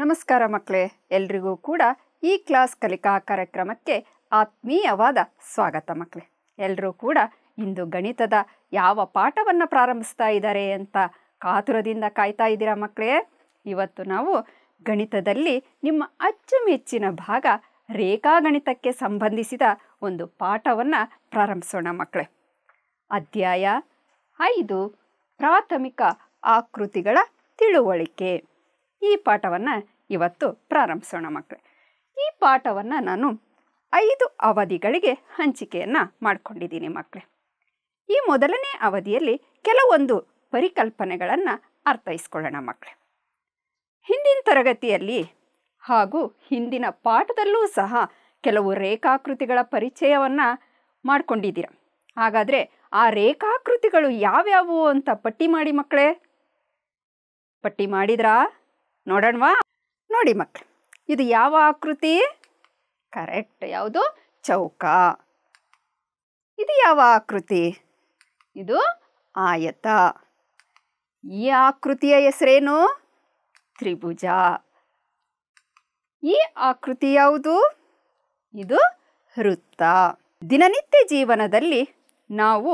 ನಮಸ್ಕಾರ ಮಕ್ಕಳೇ ಎಲ್ರಿಗೂ ಕೂಡ ಈ ಕ್ಲಾಸ್ ಕಲಿಕಾ ಕಾರ್ಯಕ್ರಮಕ್ಕೆ ಆತ್ಮೀಯವಾದ ಸ್ವಾಗತ ಮಕ್ಕಳೇ ಎಲ್ಲರೂ ಕೂಡ ಇಂದು ಗಣಿತದ ಯಾವ ಪಾಠವನ್ನು ಪ್ರಾರಂಭಿಸ್ತಾ ಇದ್ದಾರೆ ಅಂತ ಕಾತುರದಿಂದ ಕಾಯ್ತಾ ಇದ್ದೀರಾ ಮಕ್ಕಳೇ ಇವತ್ತು ನಾವು ಗಣಿತದಲ್ಲಿ ನಿಮ್ಮ ಅಚ್ಚುಮೆಚ್ಚಿನ ಭಾಗ ರೇಖಾಗಣಿತಕ್ಕೆ ಸಂಬಂಧಿಸಿದ ಒಂದು ಪಾಠವನ್ನು ಪ್ರಾರಂಭಿಸೋಣ ಮಕ್ಕಳೇ ಅಧ್ಯಾಯ ಐದು ಪ್ರಾಥಮಿಕ ಆಕೃತಿಗಳ ತಿಳುವಳಿಕೆ ಈ ಪಾಠವನ್ನು ಇವತ್ತು ಪ್ರಾರಂಭಿಸೋಣ ಮಕ್ಕಳೇ ಈ ಪಾಠವನ್ನು ನಾನು ಐದು ಅವಧಿಗಳಿಗೆ ಹಂಚಿಕೆಯನ್ನು ಮಾಡಿಕೊಂಡಿದ್ದೀನಿ ಮಕ್ಕಳೇ ಈ ಮೊದಲನೇ ಅವಧಿಯಲ್ಲಿ ಕೆಲವೊಂದು ಪರಿಕಲ್ಪನೆಗಳನ್ನು ಅರ್ಥೈಸ್ಕೊಳ್ಳೋಣ ಮಕ್ಕಳೇ ಹಿಂದಿನ ತರಗತಿಯಲ್ಲಿ ಹಾಗೂ ಹಿಂದಿನ ಪಾಠದಲ್ಲೂ ಸಹ ಕೆಲವು ರೇಖಾಕೃತಿಗಳ ಪರಿಚಯವನ್ನು ಮಾಡಿಕೊಂಡಿದ್ದೀರ ಹಾಗಾದರೆ ಆ ರೇಖಾಕೃತಿಗಳು ಯಾವ್ಯಾವು ಅಂತ ಪಟ್ಟಿ ಮಾಡಿ ಮಕ್ಕಳೇ ಪಟ್ಟಿ ಮಾಡಿದ್ರಾ ನೋಡೋಣವಾ ನೋಡಿ ಮಕ್ಕಳು ಇದು ಯಾವ ಆಕೃತಿ ಕರೆಕ್ಟ್ ಯಾವುದು ಚೌಕ ಇದು ಯಾವ ಆಕೃತಿ ಇದು ಆಯತ ಈ ಆಕೃತಿಯ ಹೆಸರೇನು ತ್ರಿಭುಜ ಈ ಆಕೃತಿ ಯಾವುದು ಇದು ವೃತ್ತ ದಿನನಿತ್ಯ ಜೀವನದಲ್ಲಿ ನಾವು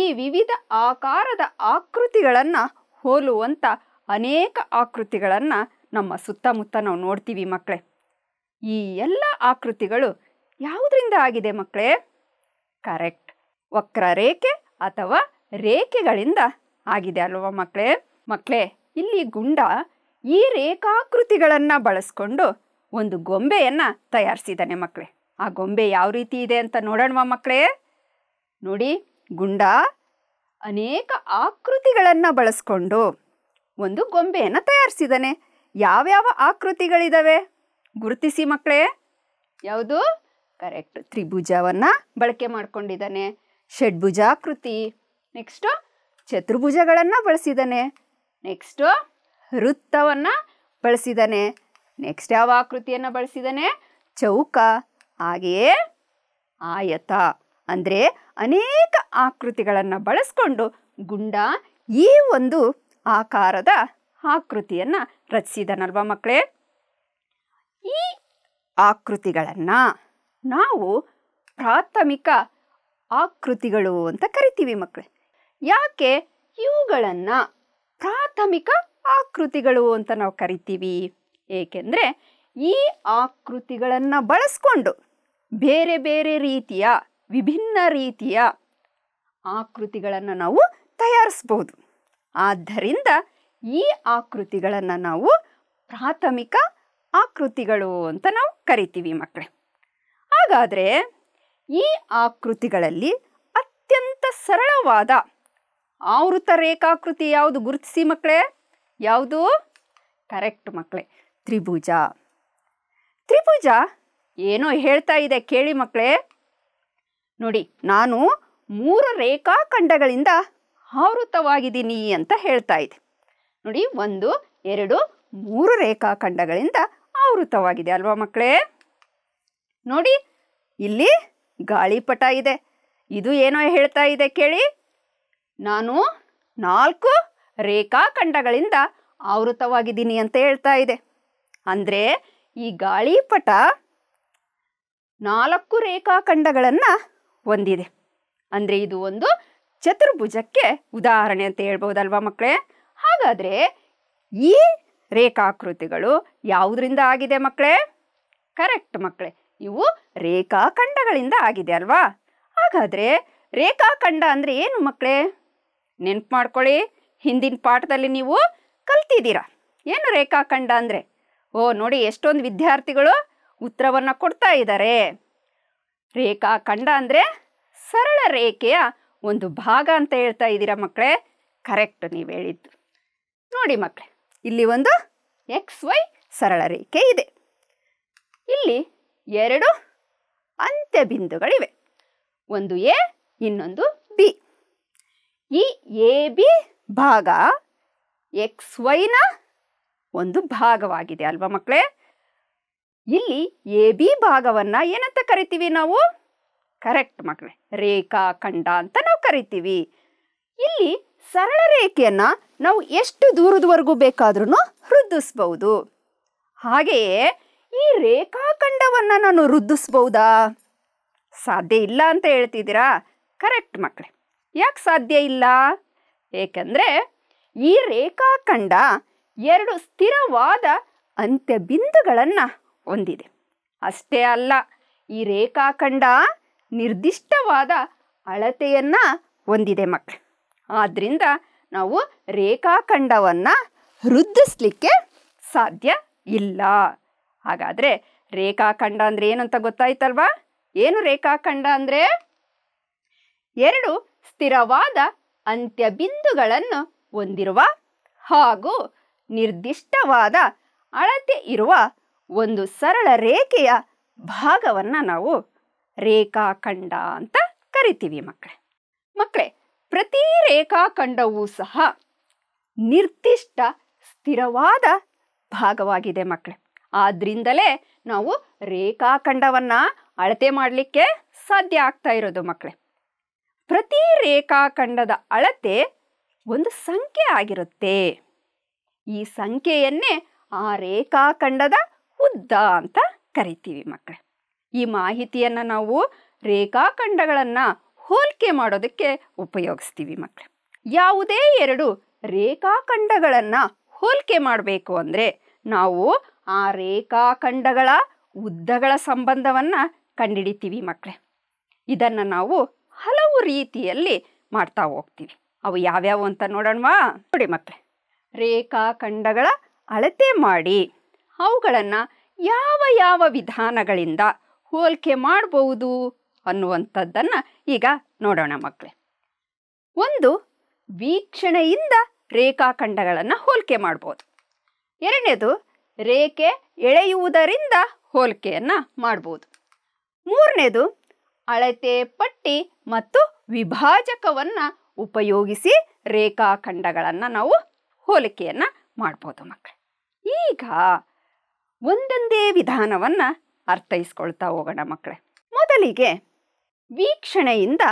ಈ ವಿವಿಧ ಆಕಾರದ ಆಕೃತಿಗಳನ್ನು ಹೋಲುವಂಥ ಅನೇಕ ಆಕೃತಿಗಳನ್ನು ನಮ್ಮ ಸುತ್ತಮುತ್ತ ನಾವು ನೋಡ್ತೀವಿ ಮಕ್ಕಳೇ ಈ ಎಲ್ಲ ಆಕೃತಿಗಳು ಯಾವುದರಿಂದ ಆಗಿದೆ ಮಕ್ಕಳೇ ಕರೆಕ್ಟ್ ವಕ್ರರೇಖೆ ಅಥವಾ ರೇಖೆಗಳಿಂದ ಆಗಿದೆ ಅಲ್ವಾ ಮಕ್ಕಳೇ ಮಕ್ಕಳೇ ಇಲ್ಲಿ ಗುಂಡ ಈ ರೇಖಾಕೃತಿಗಳನ್ನು ಬಳಸ್ಕೊಂಡು ಒಂದು ಗೊಂಬೆಯನ್ನು ತಯಾರಿಸಿದ್ದಾನೆ ಮಕ್ಕಳೇ ಆ ಗೊಂಬೆ ಯಾವ ರೀತಿ ಇದೆ ಅಂತ ನೋಡೋಣವಾ ಮಕ್ಕಳೇ ನೋಡಿ ಗುಂಡ ಅನೇಕ ಆಕೃತಿಗಳನ್ನು ಬಳಸ್ಕೊಂಡು ಒಂದು ಗೊಂಬೆಯನ್ನು ತಯಾರಿಸಿದ್ದಾನೆ ಯಾವ್ಯಾವ ಆಕೃತಿಗಳಿದ್ದಾವೆ ಗುರುತಿಸಿ ಮಕ್ಕಳೇ ಯಾವುದು ಕರೆಕ್ಟ್ ತ್ರಿಭುಜವನ್ನು ಬಳಕೆ ಮಾಡ್ಕೊಂಡಿದ್ದಾನೆ ಆಕೃತಿ ನೆಕ್ಸ್ಟು ಚತುರ್ಭುಜಗಳನ್ನು ಬಳಸಿದ್ದಾನೆ ನೆಕ್ಸ್ಟು ವೃತ್ತವನ್ನು ಬಳಸಿದ್ದಾನೆ ನೆಕ್ಸ್ಟ್ ಯಾವ ಆಕೃತಿಯನ್ನು ಬಳಸಿದ್ದಾನೆ ಚೌಕ ಹಾಗೆಯೇ ಆಯತ ಅಂದರೆ ಅನೇಕ ಆಕೃತಿಗಳನ್ನು ಬಳಸ್ಕೊಂಡು ಗುಂಡ ಈ ಒಂದು ಆಕಾರದ ಆಕೃತಿಯನ್ನು ರಚಿಸಿದನಲ್ವ ಮಕ್ಕಳೇ ಈ ಆಕೃತಿಗಳನ್ನು ನಾವು ಪ್ರಾಥಮಿಕ ಆಕೃತಿಗಳು ಅಂತ ಕರಿತೀವಿ ಮಕ್ಕಳೇ ಯಾಕೆ ಇವುಗಳನ್ನು ಪ್ರಾಥಮಿಕ ಆಕೃತಿಗಳು ಅಂತ ನಾವು ಕರಿತೀವಿ ಏಕೆಂದರೆ ಈ ಆಕೃತಿಗಳನ್ನು ಬಳಸ್ಕೊಂಡು ಬೇರೆ ಬೇರೆ ರೀತಿಯ ವಿಭಿನ್ನ ರೀತಿಯ ಆಕೃತಿಗಳನ್ನು ನಾವು ತಯಾರಿಸ್ಬೋದು ಆದ್ದರಿಂದ ಈ ಆಕೃತಿಗಳನ್ನು ನಾವು ಪ್ರಾಥಮಿಕ ಆಕೃತಿಗಳು ಅಂತ ನಾವು ಕರಿತೀವಿ ಮಕ್ಕಳೇ ಹಾಗಾದರೆ ಈ ಆಕೃತಿಗಳಲ್ಲಿ ಅತ್ಯಂತ ಸರಳವಾದ ಆವೃತ ರೇಖಾಕೃತಿ ಯಾವುದು ಗುರುತಿಸಿ ಮಕ್ಕಳೇ ಯಾವುದು ಕರೆಕ್ಟ್ ಮಕ್ಕಳೇ ತ್ರಿಭುಜ ತ್ರಿಭುಜ ಏನೋ ಹೇಳ್ತಾ ಇದೆ ಕೇಳಿ ಮಕ್ಕಳೇ ನೋಡಿ ನಾನು ಮೂರು ರೇಖಾಖಂಡಗಳಿಂದ ಆವೃತವಾಗಿದ್ದೀನಿ ಅಂತ ಹೇಳ್ತಾ ಇದೆ ನೋಡಿ ಒಂದು ಎರಡು ಮೂರು ರೇಖಾಖಂಡಗಳಿಂದ ಆವೃತವಾಗಿದೆ ಅಲ್ವಾ ಮಕ್ಕಳೇ ನೋಡಿ ಇಲ್ಲಿ ಗಾಳಿಪಟ ಇದೆ ಇದು ಏನೋ ಹೇಳ್ತಾ ಇದೆ ಕೇಳಿ ನಾನು ನಾಲ್ಕು ರೇಖಾಖಂಡಗಳಿಂದ ಆವೃತವಾಗಿದ್ದೀನಿ ಅಂತ ಹೇಳ್ತಾ ಇದೆ ಅಂದರೆ ಈ ಗಾಳಿಪಟ ನಾಲ್ಕು ರೇಖಾಖಂಡಗಳನ್ನು ಹೊಂದಿದೆ ಅಂದರೆ ಇದು ಒಂದು ಚತುರ್ಭುಜಕ್ಕೆ ಉದಾಹರಣೆ ಅಂತ ಹೇಳ್ಬೋದಲ್ವಾ ಮಕ್ಕಳೇ ಹಾಗಾದರೆ ಈ ರೇಖಾಕೃತಿಗಳು ಯಾವುದರಿಂದ ಆಗಿದೆ ಮಕ್ಕಳೇ ಕರೆಕ್ಟ್ ಮಕ್ಕಳೇ ಇವು ರೇಖಾಖಂಡಗಳಿಂದ ಆಗಿದೆ ಅಲ್ವಾ ಹಾಗಾದರೆ ರೇಖಾಖಂಡ ಅಂದರೆ ಏನು ಮಕ್ಕಳೇ ನೆನ್ಪು ಮಾಡ್ಕೊಳ್ಳಿ ಹಿಂದಿನ ಪಾಠದಲ್ಲಿ ನೀವು ಕಲ್ತಿದ್ದೀರಾ ಏನು ರೇಖಾಖಂಡ ಅಂದರೆ ಓ ನೋಡಿ ಎಷ್ಟೊಂದು ವಿದ್ಯಾರ್ಥಿಗಳು ಉತ್ತರವನ್ನು ಕೊಡ್ತಾ ಇದ್ದಾರೆ ರೇಖಾಖಂಡ ಅಂದರೆ ಸರಳ ರೇಖೆಯ ಒಂದು ಭಾಗ ಅಂತ ಹೇಳ್ತಾ ಇದ್ದೀರಾ ಮಕ್ಕಳೇ ಕರೆಕ್ಟ್ ನೀವು ಹೇಳಿದ್ದು ನೋಡಿ ಮಕ್ಕಳೇ ಇಲ್ಲಿ ಒಂದು ಎಕ್ಸ್ ವೈ ಸರಳ ರೇಖೆ ಇದೆ ಇಲ್ಲಿ ಎರಡು ಅಂತ್ಯ ಬಿಂದುಗಳಿವೆ ಒಂದು ಎ ಇನ್ನೊಂದು ಬಿ ಈ ಎ ಬಿ ಭಾಗ ಎಕ್ಸ್ ವೈನ ಒಂದು ಭಾಗವಾಗಿದೆ ಅಲ್ವಾ ಮಕ್ಕಳೇ ಇಲ್ಲಿ ಎ ಬಿ ಭಾಗವನ್ನು ಏನಂತ ಕರಿತೀವಿ ನಾವು ಕರೆಕ್ಟ್ ಮಕ್ಕಳೇ ರೇಖಾಖಂಡ ಅಂತ ನಾವು ಕರಿತೀವಿ ಇಲ್ಲಿ ಸರಳ ರೇಖೆಯನ್ನು ನಾವು ಎಷ್ಟು ದೂರದವರೆಗೂ ಬೇಕಾದ್ರೂ ವೃದ್ಧಿಸ್ಬೋದು ಹಾಗೆಯೇ ಈ ರೇಖಾಖಂಡವನ್ನು ನಾನು ವೃದ್ಧಿಸ್ಬೋದಾ ಸಾಧ್ಯ ಇಲ್ಲ ಅಂತ ಹೇಳ್ತಿದ್ದೀರಾ ಕರೆಕ್ಟ್ ಮಕ್ಕಳೇ ಯಾಕೆ ಸಾಧ್ಯ ಇಲ್ಲ ಏಕೆಂದರೆ ಈ ರೇಖಾಖಂಡ ಎರಡು ಸ್ಥಿರವಾದ ಬಿಂದುಗಳನ್ನು ಹೊಂದಿದೆ ಅಷ್ಟೇ ಅಲ್ಲ ಈ ರೇಖಾಖಂಡ ನಿರ್ದಿಷ್ಟವಾದ ಅಳತೆಯನ್ನು ಹೊಂದಿದೆ ಮಕ್ಕಳು ಆದ್ದರಿಂದ ನಾವು ರೇಖಾಖಂಡವನ್ನು ವೃದ್ಧಿಸ್ಲಿಕ್ಕೆ ಸಾಧ್ಯ ಇಲ್ಲ ಹಾಗಾದರೆ ರೇಖಾಖಂಡ ಅಂದರೆ ಏನು ಅಂತ ಗೊತ್ತಾಯ್ತಲ್ವಾ ಏನು ರೇಖಾಖಂಡ ಅಂದರೆ ಎರಡು ಸ್ಥಿರವಾದ ಬಿಂದುಗಳನ್ನು ಹೊಂದಿರುವ ಹಾಗೂ ನಿರ್ದಿಷ್ಟವಾದ ಅಳತೆ ಇರುವ ಒಂದು ಸರಳ ರೇಖೆಯ ಭಾಗವನ್ನು ನಾವು ರೇಖಾಖಂಡ ಅಂತ ಕರಿತೀವಿ ಮಕ್ಕಳೇ ಮಕ್ಕಳೇ ಪ್ರತಿ ರೇಖಾಖಂಡವೂ ಸಹ ನಿರ್ದಿಷ್ಟ ಸ್ಥಿರವಾದ ಭಾಗವಾಗಿದೆ ಮಕ್ಕಳೇ ಆದ್ರಿಂದಲೇ ನಾವು ರೇಖಾಖಂಡವನ್ನು ಅಳತೆ ಮಾಡಲಿಕ್ಕೆ ಸಾಧ್ಯ ಆಗ್ತಾ ಇರೋದು ಮಕ್ಕಳೇ ಪ್ರತಿ ರೇಖಾಖಂಡದ ಅಳತೆ ಒಂದು ಸಂಖ್ಯೆ ಆಗಿರುತ್ತೆ ಈ ಸಂಖ್ಯೆಯನ್ನೇ ಆ ರೇಖಾಖಂಡದ ಉದ್ದ ಅಂತ ಕರಿತೀವಿ ಮಕ್ಕಳೇ ಈ ಮಾಹಿತಿಯನ್ನು ನಾವು ರೇಖಾಖಂಡಗಳನ್ನು ಹೋಲಿಕೆ ಮಾಡೋದಕ್ಕೆ ಉಪಯೋಗಿಸ್ತೀವಿ ಮಕ್ಕಳೇ ಯಾವುದೇ ಎರಡು ರೇಖಾಖಂಡಗಳನ್ನು ಹೋಲಿಕೆ ಮಾಡಬೇಕು ಅಂದರೆ ನಾವು ಆ ರೇಖಾಖಂಡಗಳ ಉದ್ದಗಳ ಸಂಬಂಧವನ್ನು ಕಂಡುಹಿಡಿತೀವಿ ಮಕ್ಕಳೇ ಇದನ್ನು ನಾವು ಹಲವು ರೀತಿಯಲ್ಲಿ ಮಾಡ್ತಾ ಹೋಗ್ತೀವಿ ಅವು ಯಾವ್ಯಾವು ಅಂತ ನೋಡೋಣವಾ ನೋಡಿ ಮಕ್ಕಳೇ ರೇಖಾಖಂಡಗಳ ಅಳತೆ ಮಾಡಿ ಅವುಗಳನ್ನು ಯಾವ ಯಾವ ವಿಧಾನಗಳಿಂದ ಹೋಲಿಕೆ ಮಾಡಬಹುದು ಅನ್ನುವಂಥದ್ದನ್ನು ಈಗ ನೋಡೋಣ ಮಕ್ಕಳೇ ಒಂದು ವೀಕ್ಷಣೆಯಿಂದ ರೇಖಾಖಂಡಗಳನ್ನು ಹೋಲಿಕೆ ಮಾಡ್ಬೋದು ಎರಡನೇದು ರೇಖೆ ಎಳೆಯುವುದರಿಂದ ಹೋಲಿಕೆಯನ್ನು ಮಾಡ್ಬೋದು ಮೂರನೇದು ಅಳತೆ ಪಟ್ಟಿ ಮತ್ತು ವಿಭಾಜಕವನ್ನು ಉಪಯೋಗಿಸಿ ರೇಖಾಖಂಡಗಳನ್ನು ನಾವು ಹೋಲಿಕೆಯನ್ನು ಮಾಡ್ಬೋದು ಮಕ್ಕಳು ಈಗ ಒಂದೊಂದೇ ವಿಧಾನವನ್ನು ಅರ್ಥೈಸ್ಕೊಳ್ತಾ ಹೋಗೋಣ ಮಕ್ಕಳೇ ಮೊದಲಿಗೆ ವೀಕ್ಷಣೆಯಿಂದ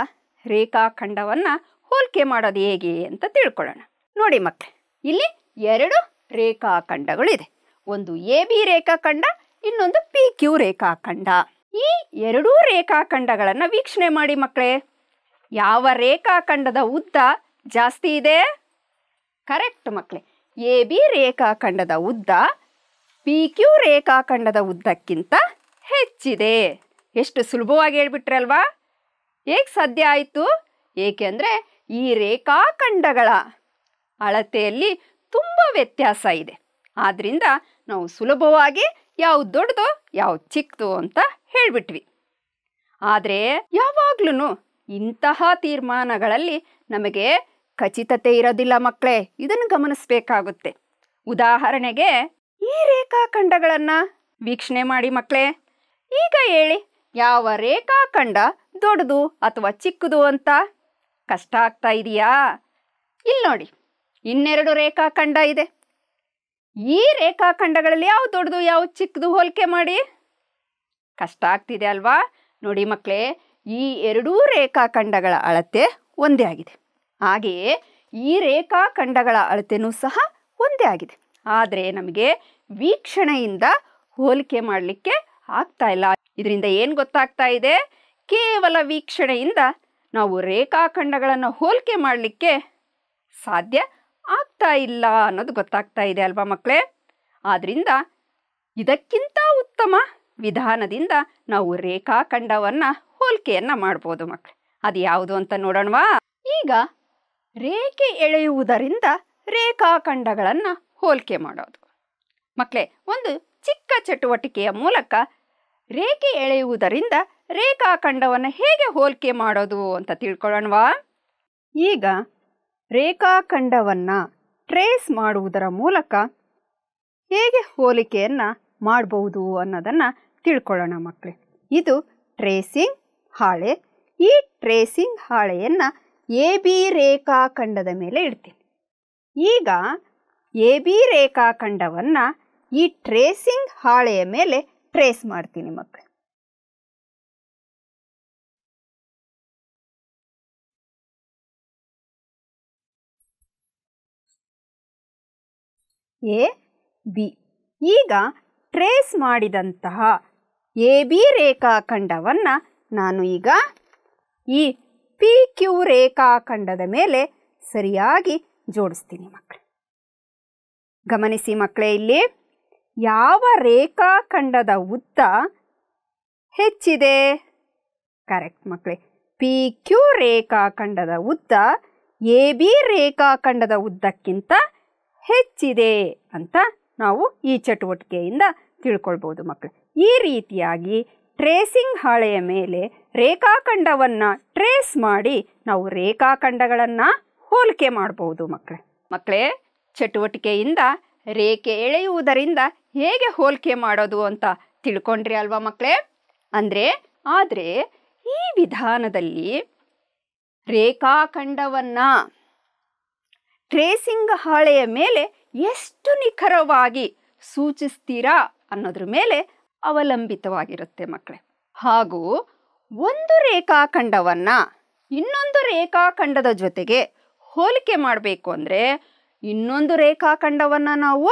ರೇಖಾಖಂಡವನ್ನು ಹೋಲಿಕೆ ಮಾಡೋದು ಹೇಗೆ ಅಂತ ತಿಳ್ಕೊಳ್ಳೋಣ ನೋಡಿ ಮಕ್ಕಳೇ ಇಲ್ಲಿ ಎರಡು ರೇಖಾಖಂಡಗಳಿದೆ ಒಂದು ಎ ಬಿ ರೇಖಾಖಂಡ ಇನ್ನೊಂದು ಪಿ ಕ್ಯೂ ರೇಖಾಖಂಡ ಈ ಎರಡೂ ರೇಖಾಖಂಡಗಳನ್ನು ವೀಕ್ಷಣೆ ಮಾಡಿ ಮಕ್ಕಳೇ ಯಾವ ರೇಖಾಖಂಡದ ಉದ್ದ ಜಾಸ್ತಿ ಇದೆ ಕರೆಕ್ಟ್ ಮಕ್ಕಳೇ ಎ ಬಿ ರೇಖಾಖಂಡದ ಉದ್ದ ಪಿ ಕ್ಯೂ ರೇಖಾಖಂಡದ ಉದ್ದಕ್ಕಿಂತ ಹೆಚ್ಚಿದೆ ಎಷ್ಟು ಸುಲಭವಾಗಿ ಹೇಳ್ಬಿಟ್ರಲ್ವಾ ಹೇಗೆ ಸಾಧ್ಯ ಆಯಿತು ಏಕೆಂದರೆ ಈ ರೇಖಾಖಂಡಗಳ ಅಳತೆಯಲ್ಲಿ ತುಂಬ ವ್ಯತ್ಯಾಸ ಇದೆ ಆದ್ದರಿಂದ ನಾವು ಸುಲಭವಾಗಿ ಯಾವ ದೊಡ್ಡದು ಯಾವ ಚಿಕ್ಕದು ಅಂತ ಹೇಳಿಬಿಟ್ವಿ ಆದರೆ ಯಾವಾಗ್ಲೂ ಇಂತಹ ತೀರ್ಮಾನಗಳಲ್ಲಿ ನಮಗೆ ಖಚಿತತೆ ಇರೋದಿಲ್ಲ ಮಕ್ಕಳೇ ಇದನ್ನು ಗಮನಿಸಬೇಕಾಗುತ್ತೆ ಉದಾಹರಣೆಗೆ ಈ ರೇಖಾಖಂಡಗಳನ್ನು ವೀಕ್ಷಣೆ ಮಾಡಿ ಮಕ್ಕಳೇ ಈಗ ಹೇಳಿ ಯಾವ ರೇಖಾಖಂಡ ದೊಡ್ಡದು ಅಥವಾ ಚಿಕ್ಕದು ಅಂತ ಕಷ್ಟ ಆಗ್ತಾ ಇದೆಯಾ ಇಲ್ಲಿ ನೋಡಿ ಇನ್ನೆರಡು ರೇಖಾಖಂಡ ಇದೆ ಈ ರೇಖಾಖಂಡಗಳಲ್ಲಿ ಯಾವ ದೊಡ್ಡದು ಯಾವ ಚಿಕ್ಕದು ಹೋಲಿಕೆ ಮಾಡಿ ಕಷ್ಟ ಆಗ್ತಿದೆ ಅಲ್ವಾ ನೋಡಿ ಮಕ್ಕಳೇ ಈ ಎರಡೂ ರೇಖಾಖಂಡಗಳ ಅಳತೆ ಒಂದೇ ಆಗಿದೆ ಹಾಗೆಯೇ ಈ ರೇಖಾಖಂಡಗಳ ಅಳತೆನೂ ಸಹ ಒಂದೇ ಆಗಿದೆ ಆದರೆ ನಮಗೆ ವೀಕ್ಷಣೆಯಿಂದ ಹೋಲಿಕೆ ಮಾಡಲಿಕ್ಕೆ ಆಗ್ತಾ ಇಲ್ಲ ಇದರಿಂದ ಏನು ಗೊತ್ತಾಗ್ತಾ ಇದೆ ಕೇವಲ ವೀಕ್ಷಣೆಯಿಂದ ನಾವು ರೇಖಾಖಂಡಗಳನ್ನು ಹೋಲಿಕೆ ಮಾಡಲಿಕ್ಕೆ ಸಾಧ್ಯ ಆಗ್ತಾ ಇಲ್ಲ ಅನ್ನೋದು ಗೊತ್ತಾಗ್ತಾ ಇದೆ ಅಲ್ವಾ ಮಕ್ಕಳೇ ಆದ್ದರಿಂದ ಇದಕ್ಕಿಂತ ಉತ್ತಮ ವಿಧಾನದಿಂದ ನಾವು ರೇಖಾಖಂಡವನ್ನು ಹೋಲಿಕೆಯನ್ನು ಮಾಡ್ಬೋದು ಮಕ್ಕಳು ಅದು ಯಾವುದು ಅಂತ ನೋಡೋಣವಾ ಈಗ ರೇಖೆ ಎಳೆಯುವುದರಿಂದ ರೇಖಾಖಂಡಗಳನ್ನು ಹೋಲಿಕೆ ಮಾಡೋದು ಮಕ್ಕಳೇ ಒಂದು ಚಿಕ್ಕ ಚಟುವಟಿಕೆಯ ಮೂಲಕ ರೇಖೆ ಎಳೆಯುವುದರಿಂದ ರೇಖಾಖಂಡವನ್ನು ಹೇಗೆ ಹೋಲಿಕೆ ಮಾಡೋದು ಅಂತ ತಿಳ್ಕೊಳ್ಳೋಣವಾ ಈಗ ರೇಖಾಖಂಡವನ್ನು ಟ್ರೇಸ್ ಮಾಡುವುದರ ಮೂಲಕ ಹೇಗೆ ಹೋಲಿಕೆಯನ್ನು ಮಾಡಬಹುದು ಅನ್ನೋದನ್ನು ತಿಳ್ಕೊಳ್ಳೋಣ ಮಕ್ಕಳೇ ಇದು ಟ್ರೇಸಿಂಗ್ ಹಾಳೆ ಈ ಟ್ರೇಸಿಂಗ್ ಹಾಳೆಯನ್ನು ಎ ಬಿ ರೇಖಾಖಂಡದ ಮೇಲೆ ಇಡ್ತೀನಿ ಈಗ ಎ ಬಿ ರೇಖಾಖಂಡವನ್ನು ಈ ಟ್ರೇಸಿಂಗ್ ಹಾಳೆಯ ಮೇಲೆ ಟ್ರೇಸ್ ಮಾಡ್ತೀನಿ ಮಕ್ಕಳು ಎ ಬಿ ಈಗ ಟ್ರೇಸ್ ಮಾಡಿದಂತಹ ಎ ಬಿ ರೇಖಾಖಂಡವನ್ನು ನಾನು ಈಗ ಈ ಪಿ ಕ್ಯೂ ರೇಖಾಖಂಡದ ಮೇಲೆ ಸರಿಯಾಗಿ ಜೋಡಿಸ್ತೀನಿ ಮಕ್ಕಳು ಗಮನಿಸಿ ಮಕ್ಕಳೇ ಇಲ್ಲಿ ಯಾವ ರೇಖಾಖಂಡದ ಉದ್ದ ಹೆಚ್ಚಿದೆ ಕರೆಕ್ಟ್ ಮಕ್ಕಳೇ ಪಿ ಕ್ಯೂ ರೇಖಾಖಂಡದ ಉದ್ದ ಎ ಬಿ ರೇಖಾಖಂಡದ ಉದ್ದಕ್ಕಿಂತ ಹೆಚ್ಚಿದೆ ಅಂತ ನಾವು ಈ ಚಟುವಟಿಕೆಯಿಂದ ತಿಳ್ಕೊಳ್ಬೋದು ಮಕ್ಕಳು ಈ ರೀತಿಯಾಗಿ ಟ್ರೇಸಿಂಗ್ ಹಾಳೆಯ ಮೇಲೆ ರೇಖಾಖಂಡವನ್ನು ಟ್ರೇಸ್ ಮಾಡಿ ನಾವು ರೇಖಾಖಂಡಗಳನ್ನು ಹೋಲಿಕೆ ಮಾಡ್ಬೋದು ಮಕ್ಕಳೇ ಮಕ್ಕಳೇ ಚಟುವಟಿಕೆಯಿಂದ ರೇಖೆ ಎಳೆಯುವುದರಿಂದ ಹೇಗೆ ಹೋಲಿಕೆ ಮಾಡೋದು ಅಂತ ತಿಳ್ಕೊಂಡ್ರಿ ಅಲ್ವಾ ಮಕ್ಕಳೇ ಅಂದರೆ ಆದರೆ ಈ ವಿಧಾನದಲ್ಲಿ ರೇಖಾಖಂಡವನ್ನು ಟ್ರೇಸಿಂಗ್ ಹಾಳೆಯ ಮೇಲೆ ಎಷ್ಟು ನಿಖರವಾಗಿ ಸೂಚಿಸ್ತೀರಾ ಅನ್ನೋದ್ರ ಮೇಲೆ ಅವಲಂಬಿತವಾಗಿರುತ್ತೆ ಮಕ್ಕಳೇ ಹಾಗೂ ಒಂದು ರೇಖಾಖಂಡವನ್ನು ಇನ್ನೊಂದು ರೇಖಾಖಂಡದ ಜೊತೆಗೆ ಹೋಲಿಕೆ ಮಾಡಬೇಕು ಅಂದರೆ ಇನ್ನೊಂದು ರೇಖಾಖಂಡವನ್ನು ನಾವು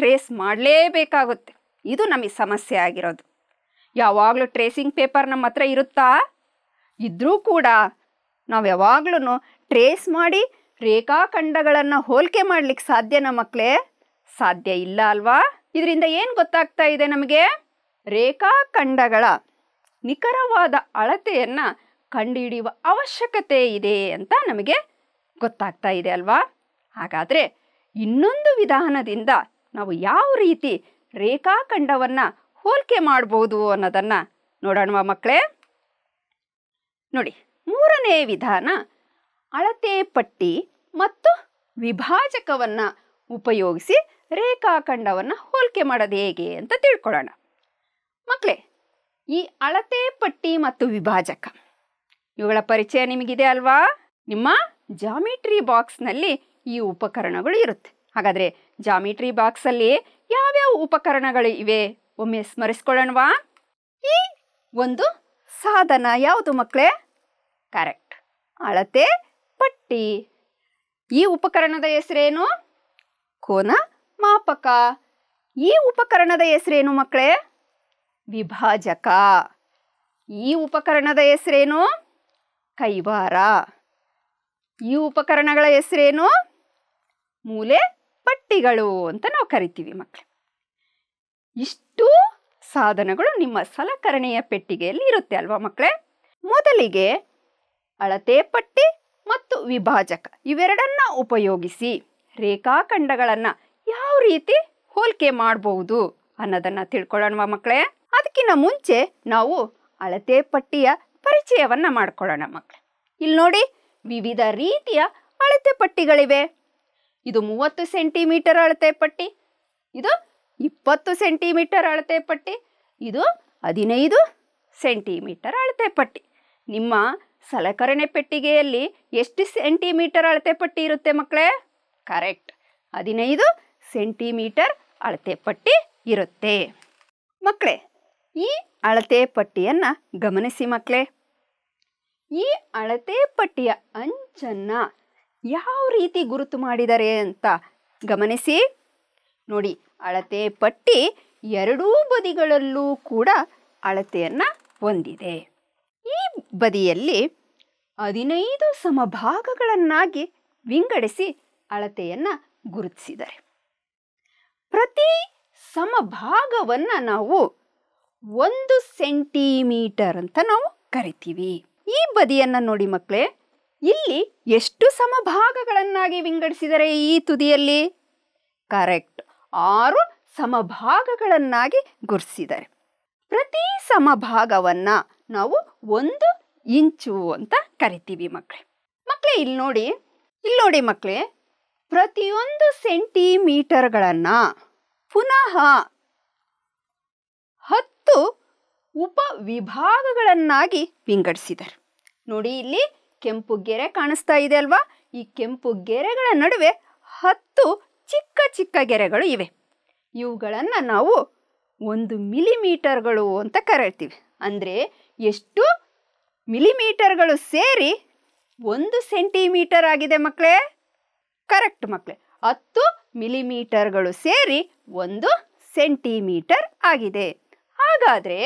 ಟ್ರೇಸ್ ಮಾಡಲೇಬೇಕಾಗುತ್ತೆ ಇದು ನಮಗೆ ಸಮಸ್ಯೆ ಆಗಿರೋದು ಯಾವಾಗಲೂ ಟ್ರೇಸಿಂಗ್ ಪೇಪರ್ ನಮ್ಮ ಹತ್ರ ಇರುತ್ತಾ ಇದ್ದರೂ ಕೂಡ ನಾವು ಯಾವಾಗಲೂ ಟ್ರೇಸ್ ಮಾಡಿ ರೇಖಾಖಂಡಗಳನ್ನು ಹೋಲಿಕೆ ಮಾಡಲಿಕ್ಕೆ ಸಾಧ್ಯನಾ ಮಕ್ಕಳೇ ಸಾಧ್ಯ ಇಲ್ಲ ಅಲ್ವಾ ಇದರಿಂದ ಏನು ಗೊತ್ತಾಗ್ತಾ ಇದೆ ನಮಗೆ ರೇಖಾಖಂಡಗಳ ನಿಖರವಾದ ಅಳತೆಯನ್ನು ಕಂಡುಹಿಡಿಯುವ ಅವಶ್ಯಕತೆ ಇದೆ ಅಂತ ನಮಗೆ ಗೊತ್ತಾಗ್ತಾ ಇದೆ ಅಲ್ವಾ ಹಾಗಾದರೆ ಇನ್ನೊಂದು ವಿಧಾನದಿಂದ ನಾವು ಯಾವ ರೀತಿ ರೇಖಾಖಂಡವನ್ನು ಹೋಲಿಕೆ ಮಾಡ್ಬೋದು ಅನ್ನೋದನ್ನು ನೋಡೋಣ ಮಕ್ಕಳೇ ನೋಡಿ ಮೂರನೇ ವಿಧಾನ ಅಳತೆ ಪಟ್ಟಿ ಮತ್ತು ವಿಭಾಜಕವನ್ನು ಉಪಯೋಗಿಸಿ ರೇಖಾಖಂಡವನ್ನು ಹೋಲಿಕೆ ಮಾಡೋದು ಹೇಗೆ ಅಂತ ತಿಳ್ಕೊಳ್ಳೋಣ ಮಕ್ಕಳೇ ಈ ಅಳತೆ ಪಟ್ಟಿ ಮತ್ತು ವಿಭಾಜಕ ಇವುಗಳ ಪರಿಚಯ ನಿಮಗಿದೆ ಅಲ್ವಾ ನಿಮ್ಮ ಜಾಮಿಟ್ರಿ ಬಾಕ್ಸ್ನಲ್ಲಿ ಈ ಉಪಕರಣಗಳು ಇರುತ್ತೆ ಹಾಗಾದರೆ ಜಾಮಿಟ್ರಿ ಬಾಕ್ಸಲ್ಲಿ ಯಾವ್ಯಾವ ಉಪಕರಣಗಳು ಇವೆ ಒಮ್ಮೆ ಸ್ಮರಿಸ್ಕೊಳ್ಳೋಣವಾ ಈ ಒಂದು ಸಾಧನ ಯಾವುದು ಮಕ್ಕಳೇ ಕರೆಕ್ಟ್ ಅಳತೆ ಪಟ್ಟಿ ಈ ಉಪಕರಣದ ಹೆಸರೇನು ಕೋನ ಮಾಪಕ ಈ ಉಪಕರಣದ ಹೆಸರೇನು ಮಕ್ಕಳೇ ವಿಭಾಜಕ ಈ ಉಪಕರಣದ ಹೆಸರೇನು ಕೈವಾರ ಈ ಉಪಕರಣಗಳ ಹೆಸರೇನು ಮೂಲೆ ಪಟ್ಟಿಗಳು ಅಂತ ನಾವು ಕರಿತೀವಿ ಮಕ್ಕಳು ಇಷ್ಟು ಸಾಧನಗಳು ನಿಮ್ಮ ಸಲಕರಣೆಯ ಪೆಟ್ಟಿಗೆಯಲ್ಲಿ ಇರುತ್ತೆ ಅಲ್ವಾ ಮಕ್ಕಳೇ ಮೊದಲಿಗೆ ಅಳತೆ ಪಟ್ಟಿ ಮತ್ತು ವಿಭಾಜಕ ಇವೆರಡನ್ನ ಉಪಯೋಗಿಸಿ ರೇಖಾಖಂಡಗಳನ್ನ ಯಾವ ರೀತಿ ಹೋಲಿಕೆ ಮಾಡಬಹುದು ಅನ್ನೋದನ್ನ ತಿಳ್ಕೊಳ್ಳೋಣ ಮಕ್ಕಳೇ ಅದಕ್ಕಿಂತ ಮುಂಚೆ ನಾವು ಅಳತೆ ಪಟ್ಟಿಯ ಪರಿಚಯವನ್ನ ಮಾಡ್ಕೊಳ್ಳೋಣ ಮಕ್ಕಳೇ ಇಲ್ಲಿ ನೋಡಿ ವಿವಿಧ ರೀತಿಯ ಅಳತೆ ಪಟ್ಟಿಗಳಿವೆ ಇದು ಮೂವತ್ತು ಸೆಂಟಿಮೀಟರ್ ಅಳತೆ ಪಟ್ಟಿ ಇದು ಇಪ್ಪತ್ತು ಸೆಂಟಿಮೀಟರ್ ಅಳತೆ ಪಟ್ಟಿ ಇದು ಹದಿನೈದು ಸೆಂಟಿಮೀಟರ್ ಅಳತೆ ಪಟ್ಟಿ ನಿಮ್ಮ ಸಲಕರಣೆ ಪೆಟ್ಟಿಗೆಯಲ್ಲಿ ಎಷ್ಟು ಸೆಂಟಿಮೀಟರ್ ಅಳತೆ ಪಟ್ಟಿ ಇರುತ್ತೆ ಮಕ್ಕಳೇ ಕರೆಕ್ಟ್ ಹದಿನೈದು ಸೆಂಟಿಮೀಟರ್ ಅಳತೆ ಪಟ್ಟಿ ಇರುತ್ತೆ ಮಕ್ಕಳೇ ಈ ಅಳತೆ ಪಟ್ಟಿಯನ್ನು ಗಮನಿಸಿ ಮಕ್ಕಳೇ ಈ ಅಳತೆ ಪಟ್ಟಿಯ ಅಂಚನ್ನು ಯಾವ ರೀತಿ ಗುರುತು ಮಾಡಿದರೆ ಅಂತ ಗಮನಿಸಿ ನೋಡಿ ಅಳತೆ ಪಟ್ಟಿ ಎರಡೂ ಬದಿಗಳಲ್ಲೂ ಕೂಡ ಅಳತೆಯನ್ನು ಹೊಂದಿದೆ ಈ ಬದಿಯಲ್ಲಿ ಹದಿನೈದು ಸಮಭಾಗಗಳನ್ನಾಗಿ ವಿಂಗಡಿಸಿ ಅಳತೆಯನ್ನು ಗುರುತಿಸಿದರೆ ಪ್ರತಿ ಸಮಭಾಗವನ್ನು ನಾವು ಒಂದು ಸೆಂಟಿಮೀಟರ್ ಅಂತ ನಾವು ಕರಿತೀವಿ ಈ ಬದಿಯನ್ನು ನೋಡಿ ಮಕ್ಕಳೇ ಇಲ್ಲಿ ಎಷ್ಟು ಸಮಭಾಗಗಳನ್ನಾಗಿ ವಿಂಗಡಿಸಿದರೆ ಈ ತುದಿಯಲ್ಲಿ ಕರೆಕ್ಟ್ ಆರು ಸಮಭಾಗಗಳನ್ನಾಗಿ ಗುರ್ಸಿದ್ದಾರೆ ಪ್ರತಿ ಸಮಭಾಗವನ್ನು ನಾವು ಒಂದು ಇಂಚು ಅಂತ ಕರಿತೀವಿ ಮಕ್ಕಳೇ ಮಕ್ಕಳೇ ಇಲ್ಲಿ ನೋಡಿ ಇಲ್ಲಿ ನೋಡಿ ಮಕ್ಕಳೇ ಪ್ರತಿಯೊಂದು ಸೆಂಟಿಮೀಟರ್ಗಳನ್ನು ಪುನಃ ಹತ್ತು ಉಪವಿಭಾಗಗಳನ್ನಾಗಿ ವಿಂಗಡಿಸಿದ್ದಾರೆ ನೋಡಿ ಇಲ್ಲಿ ಕೆಂಪು ಗೆರೆ ಕಾಣಿಸ್ತಾ ಇದೆ ಅಲ್ವಾ ಈ ಕೆಂಪು ಗೆರೆಗಳ ನಡುವೆ ಹತ್ತು ಚಿಕ್ಕ ಚಿಕ್ಕ ಗೆರೆಗಳು ಇವೆ ಇವುಗಳನ್ನು ನಾವು ಒಂದು ಮಿಲಿಮೀಟರ್ಗಳು ಅಂತ ಕರೀತೀವಿ ಅಂದರೆ ಎಷ್ಟು ಮಿಲಿಮೀಟರ್ಗಳು ಸೇರಿ ಒಂದು ಸೆಂಟಿಮೀಟರ್ ಆಗಿದೆ ಮಕ್ಕಳೇ ಕರೆಕ್ಟ್ ಮಕ್ಕಳೇ ಹತ್ತು ಮಿಲಿಮೀಟರ್ಗಳು ಸೇರಿ ಒಂದು ಸೆಂಟಿಮೀಟರ್ ಆಗಿದೆ ಹಾಗಾದರೆ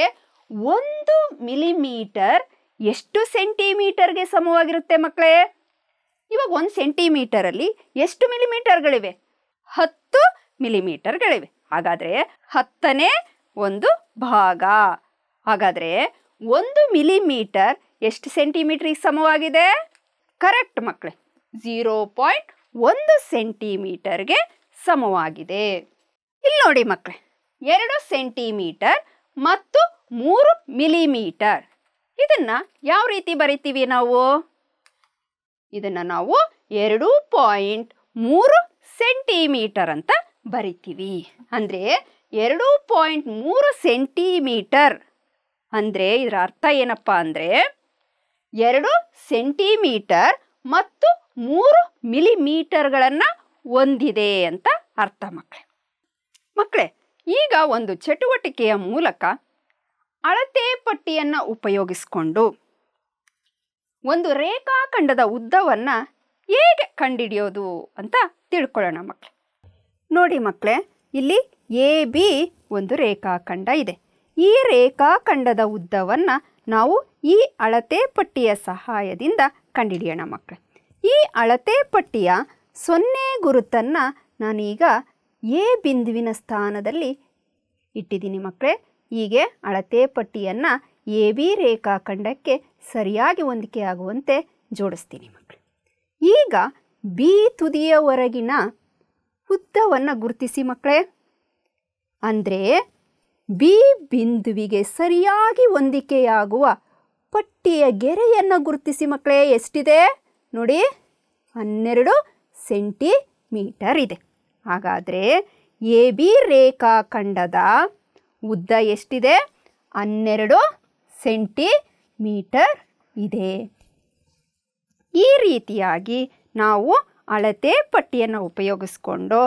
ಒಂದು ಮಿಲಿಮೀಟರ್ ಎಷ್ಟು ಸೆಂಟಿಮೀಟರ್ಗೆ ಸಮವಾಗಿರುತ್ತೆ ಮಕ್ಕಳೇ ಇವಾಗ ಒಂದು ಸೆಂಟಿಮೀಟರಲ್ಲಿ ಎಷ್ಟು ಮಿಲಿಮೀಟರ್ಗಳಿವೆ ಹತ್ತು ಮಿಲಿಮೀಟರ್ಗಳಿವೆ ಹಾಗಾದರೆ ಹತ್ತನೇ ಒಂದು ಭಾಗ ಹಾಗಾದರೆ ಒಂದು ಮಿಲಿಮೀಟರ್ ಎಷ್ಟು ಸೆಂಟಿಮೀಟ್ರಿಗೆ ಸಮವಾಗಿದೆ ಕರೆಕ್ಟ್ ಮಕ್ಕಳೇ ಝೀರೋ ಪಾಯಿಂಟ್ ಒಂದು ಸೆಂಟಿಮೀಟರ್ಗೆ ಸಮವಾಗಿದೆ ಇಲ್ಲಿ ನೋಡಿ ಮಕ್ಕಳೇ ಎರಡು ಸೆಂಟಿಮೀಟರ್ ಮತ್ತು ಮೂರು ಮಿಲಿಮೀಟರ್ ಇದನ್ನು ಯಾವ ರೀತಿ ಬರಿತೀವಿ ನಾವು ಇದನ್ನು ನಾವು ಎರಡು ಪಾಯಿಂಟ್ ಮೂರು ಸೆಂಟಿಮೀಟರ್ ಅಂತ ಬರಿತೀವಿ ಅಂದರೆ ಎರಡು ಪಾಯಿಂಟ್ ಮೂರು ಸೆಂಟಿಮೀಟರ್ ಅಂದರೆ ಇದರ ಅರ್ಥ ಏನಪ್ಪ ಅಂದರೆ ಎರಡು ಸೆಂಟಿಮೀಟರ್ ಮತ್ತು ಮೂರು ಮಿಲಿಮೀಟರ್ಗಳನ್ನು ಹೊಂದಿದೆ ಅಂತ ಅರ್ಥ ಮಕ್ಕಳೇ ಮಕ್ಕಳೇ ಈಗ ಒಂದು ಚಟುವಟಿಕೆಯ ಮೂಲಕ ಅಳತೆ ಪಟ್ಟಿಯನ್ನು ಉಪಯೋಗಿಸಿಕೊಂಡು ಒಂದು ರೇಖಾಖಂಡದ ಉದ್ದವನ್ನು ಹೇಗೆ ಕಂಡಿಡಿಯೋದು ಅಂತ ತಿಳ್ಕೊಳ್ಳೋಣ ಮಕ್ಕಳೇ ನೋಡಿ ಮಕ್ಕಳೇ ಇಲ್ಲಿ ಎ ಬಿ ಒಂದು ರೇಖಾಖಂಡ ಇದೆ ಈ ರೇಖಾಖಂಡದ ಉದ್ದವನ್ನು ನಾವು ಈ ಅಳತೆ ಪಟ್ಟಿಯ ಸಹಾಯದಿಂದ ಕಂಡಿಡಿಯೋಣ ಮಕ್ಕಳೇ ಈ ಅಳತೆ ಪಟ್ಟಿಯ ಸೊನ್ನೆ ಗುರುತನ್ನು ನಾನೀಗ ಎ ಬಿಂದುವಿನ ಸ್ಥಾನದಲ್ಲಿ ಇಟ್ಟಿದ್ದೀನಿ ಮಕ್ಕಳೇ ಹೀಗೆ ಅಳತೆ ಪಟ್ಟಿಯನ್ನು ಎ ಬಿ ರೇಖಾಖಂಡಕ್ಕೆ ಸರಿಯಾಗಿ ಹೊಂದಿಕೆಯಾಗುವಂತೆ ಜೋಡಿಸ್ತೀನಿ ಮಕ್ಕಳು ಈಗ ಬಿ ತುದಿಯವರೆಗಿನ ಉದ್ದವನ್ನು ಗುರುತಿಸಿ ಮಕ್ಕಳೇ ಅಂದರೆ ಬಿ ಬಿಂದುವಿಗೆ ಸರಿಯಾಗಿ ಹೊಂದಿಕೆಯಾಗುವ ಪಟ್ಟಿಯ ಗೆರೆಯನ್ನು ಗುರುತಿಸಿ ಮಕ್ಕಳೇ ಎಷ್ಟಿದೆ ನೋಡಿ ಹನ್ನೆರಡು ಸೆಂಟಿಮೀಟರ್ ಇದೆ ಹಾಗಾದರೆ ಎ ಬಿ ರೇಖಾಖಂಡದ ಉದ್ದ ಎಷ್ಟಿದೆ ಹನ್ನೆರಡು ಸೆಂಟಿಮೀಟರ್ ಇದೆ ಈ ರೀತಿಯಾಗಿ ನಾವು ಅಳತೆ ಪಟ್ಟಿಯನ್ನು ಉಪಯೋಗಿಸ್ಕೊಂಡು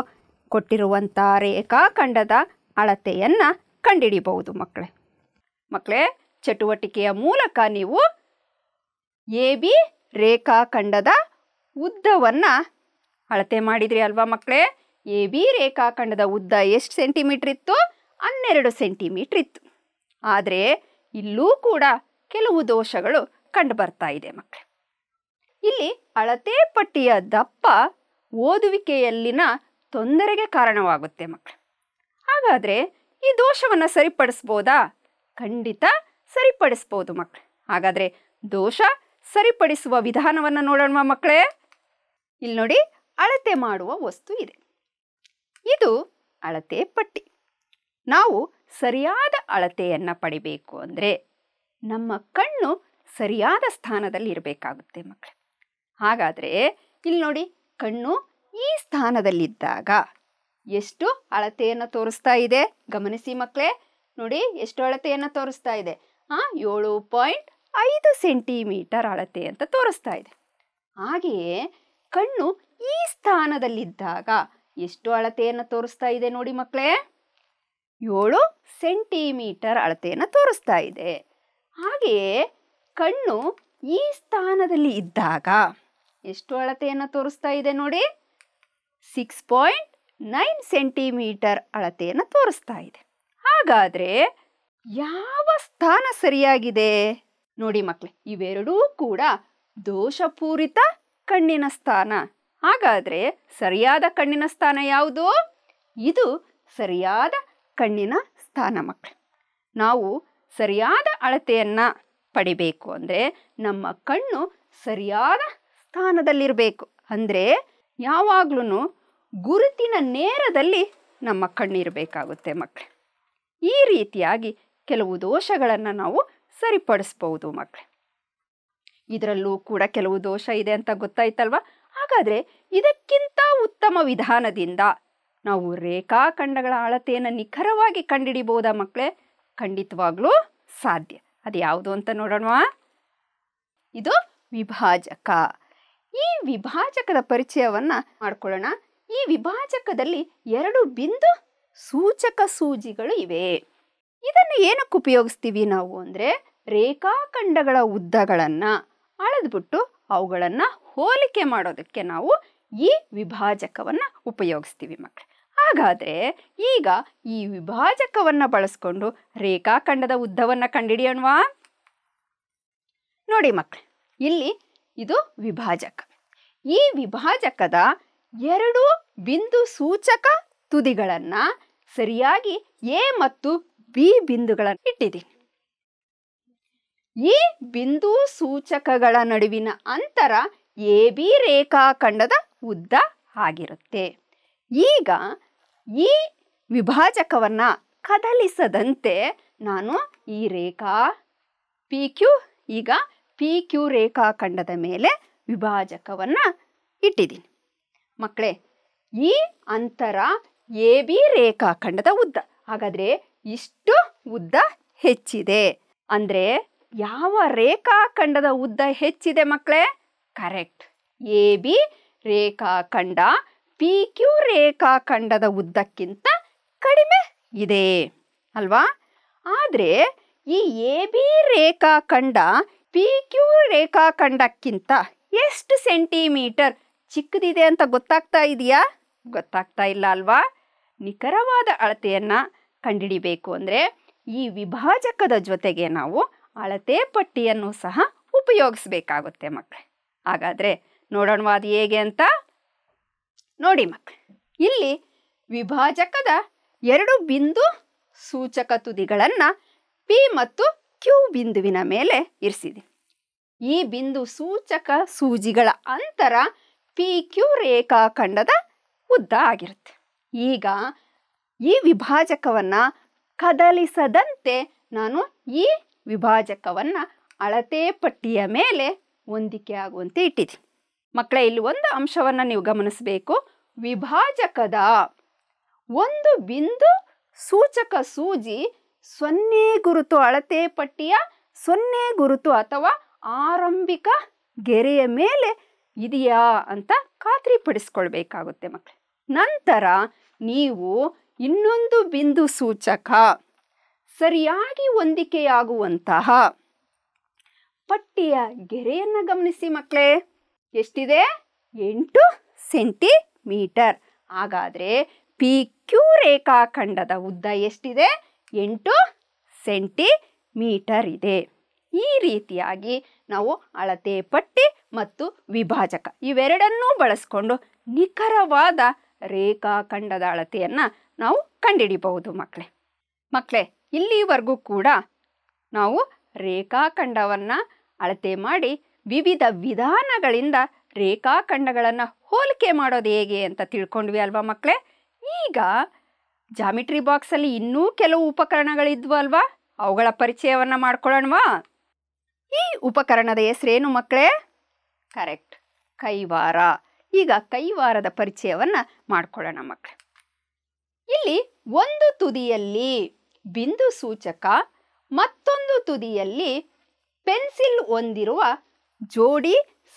ಕೊಟ್ಟಿರುವಂಥ ರೇಖಾಖಂಡದ ಅಳತೆಯನ್ನು ಕಂಡುಹಿಡಿಬಹುದು ಮಕ್ಕಳೇ ಮಕ್ಕಳೇ ಚಟುವಟಿಕೆಯ ಮೂಲಕ ನೀವು ಎ ಬಿ ರೇಖಾಖಂಡದ ಉದ್ದವನ್ನು ಅಳತೆ ಮಾಡಿದ್ರಿ ಅಲ್ವಾ ಮಕ್ಕಳೇ ಎ ಬಿ ರೇಖಾಖಂಡದ ಉದ್ದ ಎಷ್ಟು ಸೆಂಟಿಮೀಟ್ರ್ ಇತ್ತು ಹನ್ನೆರಡು ಸೆಂಟಿಮೀಟ್ರ್ ಇತ್ತು ಆದರೆ ಇಲ್ಲೂ ಕೂಡ ಕೆಲವು ದೋಷಗಳು ಕಂಡುಬರ್ತಾ ಇದೆ ಮಕ್ಕಳು ಇಲ್ಲಿ ಅಳತೆ ಪಟ್ಟಿಯ ದಪ್ಪ ಓದುವಿಕೆಯಲ್ಲಿನ ತೊಂದರೆಗೆ ಕಾರಣವಾಗುತ್ತೆ ಮಕ್ಕಳು ಹಾಗಾದರೆ ಈ ದೋಷವನ್ನು ಸರಿಪಡಿಸ್ಬೋದಾ ಖಂಡಿತ ಸರಿಪಡಿಸ್ಬೋದು ಮಕ್ಕಳು ಹಾಗಾದರೆ ದೋಷ ಸರಿಪಡಿಸುವ ವಿಧಾನವನ್ನು ನೋಡೋಣ ಮಕ್ಕಳೇ ಇಲ್ಲಿ ನೋಡಿ ಅಳತೆ ಮಾಡುವ ವಸ್ತು ಇದೆ ಇದು ಅಳತೆ ಪಟ್ಟಿ ನಾವು ಸರಿಯಾದ ಅಳತೆಯನ್ನು ಪಡಿಬೇಕು ಅಂದರೆ ನಮ್ಮ ಕಣ್ಣು ಸರಿಯಾದ ಸ್ಥಾನದಲ್ಲಿ ಇರಬೇಕಾಗುತ್ತೆ ಮಕ್ಕಳು ಹಾಗಾದರೆ ಇಲ್ಲಿ ನೋಡಿ ಕಣ್ಣು ಈ ಸ್ಥಾನದಲ್ಲಿದ್ದಾಗ ಎಷ್ಟು ಅಳತೆಯನ್ನು ತೋರಿಸ್ತಾ ಇದೆ ಗಮನಿಸಿ ಮಕ್ಕಳೇ ನೋಡಿ ಎಷ್ಟು ಅಳತೆಯನ್ನು ತೋರಿಸ್ತಾ ಇದೆ ಹಾಂ ಏಳು ಪಾಯಿಂಟ್ ಐದು ಸೆಂಟಿಮೀಟರ್ ಅಳತೆ ಅಂತ ತೋರಿಸ್ತಾ ಇದೆ ಹಾಗೆಯೇ ಕಣ್ಣು ಈ ಸ್ಥಾನದಲ್ಲಿದ್ದಾಗ ಎಷ್ಟು ಅಳತೆಯನ್ನು ತೋರಿಸ್ತಾ ಇದೆ ನೋಡಿ ಮಕ್ಕಳೇ ಏಳು ಸೆಂಟಿಮೀಟರ್ ಅಳತೆಯನ್ನು ತೋರಿಸ್ತಾ ಇದೆ ಹಾಗೆಯೇ ಕಣ್ಣು ಈ ಸ್ಥಾನದಲ್ಲಿ ಇದ್ದಾಗ ಎಷ್ಟು ಅಳತೆಯನ್ನು ತೋರಿಸ್ತಾ ಇದೆ ನೋಡಿ ಸಿಕ್ಸ್ ಪಾಯಿಂಟ್ ನೈನ್ ಸೆಂಟಿಮೀಟರ್ ಅಳತೆಯನ್ನು ತೋರಿಸ್ತಾ ಇದೆ ಹಾಗಾದರೆ ಯಾವ ಸ್ಥಾನ ಸರಿಯಾಗಿದೆ ನೋಡಿ ಮಕ್ಕಳೇ ಇವೆರಡೂ ಕೂಡ ದೋಷಪೂರಿತ ಕಣ್ಣಿನ ಸ್ಥಾನ ಹಾಗಾದರೆ ಸರಿಯಾದ ಕಣ್ಣಿನ ಸ್ಥಾನ ಯಾವುದು ಇದು ಸರಿಯಾದ ಕಣ್ಣಿನ ಸ್ಥಾನ ಮಕ್ಕಳು ನಾವು ಸರಿಯಾದ ಅಳತೆಯನ್ನು ಪಡಿಬೇಕು ಅಂದರೆ ನಮ್ಮ ಕಣ್ಣು ಸರಿಯಾದ ಸ್ಥಾನದಲ್ಲಿರಬೇಕು ಅಂದರೆ ಯಾವಾಗಲೂ ಗುರುತಿನ ನೇರದಲ್ಲಿ ನಮ್ಮ ಕಣ್ಣಿರಬೇಕಾಗುತ್ತೆ ಮಕ್ಕಳು ಈ ರೀತಿಯಾಗಿ ಕೆಲವು ದೋಷಗಳನ್ನು ನಾವು ಸರಿಪಡಿಸ್ಬೋದು ಮಕ್ಕಳು ಇದರಲ್ಲೂ ಕೂಡ ಕೆಲವು ದೋಷ ಇದೆ ಅಂತ ಗೊತ್ತಾಯ್ತಲ್ವ ಹಾಗಾದರೆ ಇದಕ್ಕಿಂತ ಉತ್ತಮ ವಿಧಾನದಿಂದ ನಾವು ರೇಖಾಖಂಡಗಳ ಅಳತೆಯನ್ನು ನಿಖರವಾಗಿ ಕಂಡಿಡಿಬೋದಾ ಮಕ್ಕಳೇ ಖಂಡಿತವಾಗ್ಲೂ ಸಾಧ್ಯ ಅದು ಯಾವುದು ಅಂತ ನೋಡೋಣವಾ ಇದು ವಿಭಾಜಕ ಈ ವಿಭಾಜಕದ ಪರಿಚಯವನ್ನು ಮಾಡ್ಕೊಳ್ಳೋಣ ಈ ವಿಭಾಜಕದಲ್ಲಿ ಎರಡು ಬಿಂದು ಸೂಚಕ ಸೂಜಿಗಳು ಇವೆ ಇದನ್ನು ಏನಕ್ಕೆ ಉಪಯೋಗಿಸ್ತೀವಿ ನಾವು ಅಂದರೆ ರೇಖಾಖಂಡಗಳ ಉದ್ದಗಳನ್ನು ಅಳೆದ್ಬಿಟ್ಟು ಅವುಗಳನ್ನು ಹೋಲಿಕೆ ಮಾಡೋದಕ್ಕೆ ನಾವು ಈ ವಿಭಾಜಕವನ್ನು ಉಪಯೋಗಿಸ್ತೀವಿ ಮಕ್ಕಳು ಹಾಗಾದರೆ ಈಗ ಈ ವಿಭಾಜಕವನ್ನು ಬಳಸ್ಕೊಂಡು ರೇಖಾಖಂಡದ ಉದ್ದವನ್ನು ಕಂಡುಹಿಡಿಯೋಣವಾ ನೋಡಿ ಮಕ್ಕಳು ಇಲ್ಲಿ ಇದು ವಿಭಾಜಕ ಈ ವಿಭಾಜಕದ ಎರಡು ಬಿಂದು ಸೂಚಕ ತುದಿಗಳನ್ನು ಸರಿಯಾಗಿ ಎ ಮತ್ತು ಬಿ ಬಿಂದುಗಳನ್ನು ಇಟ್ಟಿದ್ದೀನಿ ಈ ಬಿಂದು ಸೂಚಕಗಳ ನಡುವಿನ ಅಂತರ ಎ ಬಿ ರೇಖಾಖಂಡದ ಉದ್ದ ಆಗಿರುತ್ತೆ ಈಗ ಈ ವಿಭಾಜಕವನ್ನು ಕದಲಿಸದಂತೆ ನಾನು ಈ ರೇಖಾ ಪಿ ಕ್ಯೂ ಈಗ ಪಿ ಕ್ಯೂ ರೇಖಾಖಂಡದ ಮೇಲೆ ವಿಭಾಜಕವನ್ನು ಇಟ್ಟಿದ್ದೀನಿ ಮಕ್ಕಳೇ ಈ ಅಂತರ ಎ ಬಿ ರೇಖಾಖಂಡದ ಉದ್ದ ಹಾಗಾದರೆ ಇಷ್ಟು ಉದ್ದ ಹೆಚ್ಚಿದೆ ಅಂದರೆ ಯಾವ ರೇಖಾಖಂಡದ ಉದ್ದ ಹೆಚ್ಚಿದೆ ಮಕ್ಕಳೇ ಕರೆಕ್ಟ್ ಎ ಬಿ ರೇಖಾಖಂಡ ಪಿ ಕ್ಯೂ ರೇಖಾಖಂಡದ ಉದ್ದಕ್ಕಿಂತ ಕಡಿಮೆ ಇದೆ ಅಲ್ವಾ ಆದರೆ ಈ ಎ ಬಿ ರೇಖಾಖಂಡ ಪಿ ಕ್ಯೂ ರೇಖಾಖಂಡಕ್ಕಿಂತ ಎಷ್ಟು ಸೆಂಟಿಮೀಟರ್ ಚಿಕ್ಕದಿದೆ ಅಂತ ಗೊತ್ತಾಗ್ತಾ ಇದೆಯಾ ಗೊತ್ತಾಗ್ತಾ ಇಲ್ಲ ಅಲ್ವಾ ನಿಖರವಾದ ಅಳತೆಯನ್ನು ಕಂಡುಹಿಡಿಬೇಕು ಅಂದರೆ ಈ ವಿಭಾಜಕದ ಜೊತೆಗೆ ನಾವು ಅಳತೆ ಪಟ್ಟಿಯನ್ನು ಸಹ ಉಪಯೋಗಿಸಬೇಕಾಗುತ್ತೆ ಮಕ್ಕಳೇ ಹಾಗಾದರೆ ನೋಡೋಣವಾದ ಹೇಗೆ ಅಂತ ನೋಡಿ ಮಕ್ಕಳು ಇಲ್ಲಿ ವಿಭಾಜಕದ ಎರಡು ಬಿಂದು ಸೂಚಕ ತುದಿಗಳನ್ನು ಪಿ ಮತ್ತು ಕ್ಯೂ ಬಿಂದುವಿನ ಮೇಲೆ ಇರಿಸಿದೆ ಈ ಬಿಂದು ಸೂಚಕ ಸೂಜಿಗಳ ಅಂತರ ಪಿ ಕ್ಯೂ ರೇಖಾಖಂಡದ ಉದ್ದ ಆಗಿರುತ್ತೆ ಈಗ ಈ ವಿಭಾಜಕವನ್ನು ಕದಲಿಸದಂತೆ ನಾನು ಈ ವಿಭಾಜಕವನ್ನು ಅಳತೆ ಪಟ್ಟಿಯ ಮೇಲೆ ಹೊಂದಿಕೆ ಆಗುವಂತೆ ಇಟ್ಟಿದ್ದೀನಿ ಮಕ್ಕಳೇ ಇಲ್ಲಿ ಒಂದು ಅಂಶವನ್ನು ನೀವು ಗಮನಿಸಬೇಕು ವಿಭಾಜಕದ ಒಂದು ಬಿಂದು ಸೂಚಕ ಸೂಜಿ ಸೊನ್ನೆ ಗುರುತು ಅಳತೆ ಪಟ್ಟಿಯ ಸೊನ್ನೆ ಗುರುತು ಅಥವಾ ಆರಂಭಿಕ ಗೆರೆಯ ಮೇಲೆ ಇದೆಯಾ ಅಂತ ಖಾತ್ರಿಪಡಿಸ್ಕೊಳ್ಬೇಕಾಗುತ್ತೆ ಮಕ್ಕಳು ನಂತರ ನೀವು ಇನ್ನೊಂದು ಬಿಂದು ಸೂಚಕ ಸರಿಯಾಗಿ ಹೊಂದಿಕೆಯಾಗುವಂತಹ ಪಟ್ಟಿಯ ಗೆರೆಯನ್ನು ಗಮನಿಸಿ ಮಕ್ಕಳೇ ಎಷ್ಟಿದೆ ಎಂಟು ಸೆಂಟಿಮೀಟರ್ ಹಾಗಾದರೆ ಪಿ ಕ್ಯೂ ರೇಖಾಖಂಡದ ಉದ್ದ ಎಷ್ಟಿದೆ ಎಂಟು ಸೆಂಟಿಮೀಟರ್ ಇದೆ ಈ ರೀತಿಯಾಗಿ ನಾವು ಅಳತೆ ಪಟ್ಟಿ ಮತ್ತು ವಿಭಾಜಕ ಇವೆರಡನ್ನೂ ಬಳಸ್ಕೊಂಡು ನಿಖರವಾದ ರೇಖಾಖಂಡದ ಅಳತೆಯನ್ನು ನಾವು ಕಂಡುಹಿಡಿಬಹುದು ಮಕ್ಕಳೇ ಮಕ್ಕಳೇ ಇಲ್ಲಿವರೆಗೂ ಕೂಡ ನಾವು ರೇಖಾಖಂಡವನ್ನು ಅಳತೆ ಮಾಡಿ ವಿವಿಧ ವಿಧಾನಗಳಿಂದ ರೇಖಾಖಂಡಗಳನ್ನು ಹೋಲಿಕೆ ಮಾಡೋದು ಹೇಗೆ ಅಂತ ತಿಳ್ಕೊಂಡ್ವಿ ಅಲ್ವಾ ಮಕ್ಕಳೇ ಈಗ ಜಾಮಿಟ್ರಿ ಬಾಕ್ಸಲ್ಲಿ ಇನ್ನೂ ಕೆಲವು ಉಪಕರಣಗಳಿದ್ವು ಅಲ್ವಾ ಅವುಗಳ ಪರಿಚಯವನ್ನು ಮಾಡ್ಕೊಳ್ಳೋಣವಾ ಈ ಉಪಕರಣದ ಹೆಸರೇನು ಮಕ್ಕಳೇ ಕರೆಕ್ಟ್ ಕೈವಾರ ಈಗ ಕೈವಾರದ ಪರಿಚಯವನ್ನು ಮಾಡ್ಕೊಳ್ಳೋಣ ಮಕ್ಕಳೇ ಇಲ್ಲಿ ಒಂದು ತುದಿಯಲ್ಲಿ ಬಿಂದು ಸೂಚಕ ಮತ್ತೊಂದು ತುದಿಯಲ್ಲಿ ಪೆನ್ಸಿಲ್ ಹೊಂದಿರುವ ಜೋಡಿ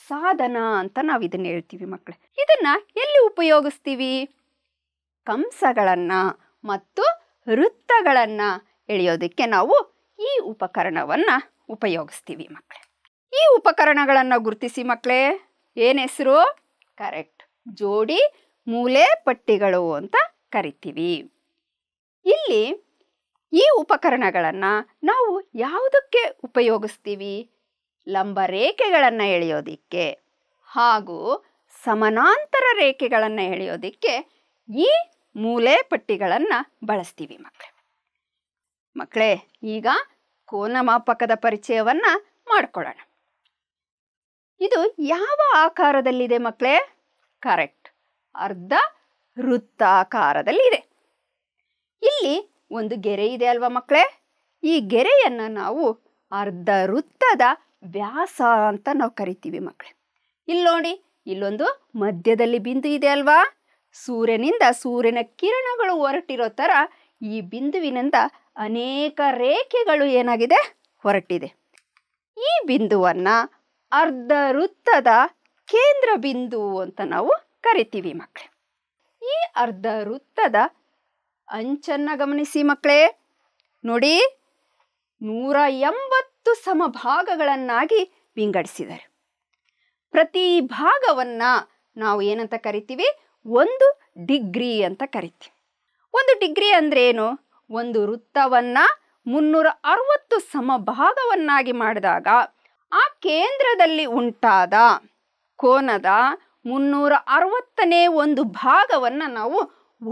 ಸಾಧನ ಅಂತ ನಾವು ಇದನ್ನ ಹೇಳ್ತೀವಿ ಮಕ್ಕಳೇ ಇದನ್ನ ಎಲ್ಲಿ ಉಪಯೋಗಿಸ್ತೀವಿ ಕಂಸಗಳನ್ನ ಮತ್ತು ವೃತ್ತಗಳನ್ನ ಎಳೆಯೋದಕ್ಕೆ ನಾವು ಈ ಉಪಕರಣವನ್ನು ಉಪಯೋಗಿಸ್ತೀವಿ ಮಕ್ಕಳೇ ಈ ಉಪಕರಣಗಳನ್ನು ಗುರುತಿಸಿ ಮಕ್ಕಳೇ ಏನ್ ಹೆಸರು ಕರೆಕ್ಟ್ ಜೋಡಿ ಮೂಲೆ ಪಟ್ಟಿಗಳು ಅಂತ ಕರಿತೀವಿ ಇಲ್ಲಿ ಈ ಉಪಕರಣಗಳನ್ನು ನಾವು ಯಾವುದಕ್ಕೆ ಉಪಯೋಗಿಸ್ತೀವಿ ಲಂಬ ರೇಖೆಗಳನ್ನು ಎಳೆಯೋದಿಕ್ಕೆ ಹಾಗೂ ಸಮಾನಾಂತರ ರೇಖೆಗಳನ್ನು ಎಳೆಯೋದಿಕ್ಕೆ ಈ ಮೂಲೆ ಪಟ್ಟಿಗಳನ್ನು ಬಳಸ್ತೀವಿ ಮಕ್ಕಳೇ ಮಕ್ಕಳೇ ಈಗ ಕೋನಮಾಪಕದ ಮಾಪಕದ ಪರಿಚಯವನ್ನು ಮಾಡಿಕೊಳ್ಳೋಣ ಇದು ಯಾವ ಆಕಾರದಲ್ಲಿದೆ ಮಕ್ಕಳೇ ಕರೆಕ್ಟ್ ಅರ್ಧ ವೃತ್ತಾಕಾರದಲ್ಲಿದೆ ಇಲ್ಲಿ ಒಂದು ಗೆರೆ ಇದೆ ಅಲ್ವಾ ಮಕ್ಕಳೇ ಈ ಗೆರೆಯನ್ನು ನಾವು ಅರ್ಧ ವೃತ್ತದ ವ್ಯಾಸ ಅಂತ ನಾವು ಕರಿತೀವಿ ಮಕ್ಕಳೇ ಇಲ್ಲಿ ನೋಡಿ ಇಲ್ಲೊಂದು ಮಧ್ಯದಲ್ಲಿ ಬಿಂದು ಇದೆ ಅಲ್ವಾ ಸೂರ್ಯನಿಂದ ಸೂರ್ಯನ ಕಿರಣಗಳು ಹೊರಟಿರೋ ಥರ ಈ ಬಿಂದುವಿನಿಂದ ಅನೇಕ ರೇಖೆಗಳು ಏನಾಗಿದೆ ಹೊರಟಿದೆ ಈ ಬಿಂದುವನ್ನು ಅರ್ಧ ವೃತ್ತದ ಕೇಂದ್ರ ಬಿಂದು ಅಂತ ನಾವು ಕರಿತೀವಿ ಮಕ್ಕಳೇ ಈ ಅರ್ಧ ವೃತ್ತದ ಅಂಚನ್ನು ಗಮನಿಸಿ ಮಕ್ಕಳೇ ನೋಡಿ ನೂರ ಎಂಬತ್ತು ಹತ್ತು ಸಮಭಾಗಗಳನ್ನಾಗಿ ವಿಂಗಡಿಸಿದ್ದಾರೆ ಪ್ರತಿ ಭಾಗವನ್ನ ನಾವು ಏನಂತ ಕರಿತೀವಿ ಒಂದು ಡಿಗ್ರಿ ಅಂತ ಕರಿತೀವಿ ಒಂದು ಡಿಗ್ರಿ ಅಂದ್ರೆ ಏನು ಒಂದು ವೃತ್ತವನ್ನ ಮುನ್ನೂರ ಅರವತ್ತು ಭಾಗವನ್ನಾಗಿ ಮಾಡಿದಾಗ ಆ ಕೇಂದ್ರದಲ್ಲಿ ಉಂಟಾದ ಕೋನದ ಮುನ್ನೂರ ಅರವತ್ತನೇ ಒಂದು ಭಾಗವನ್ನು ನಾವು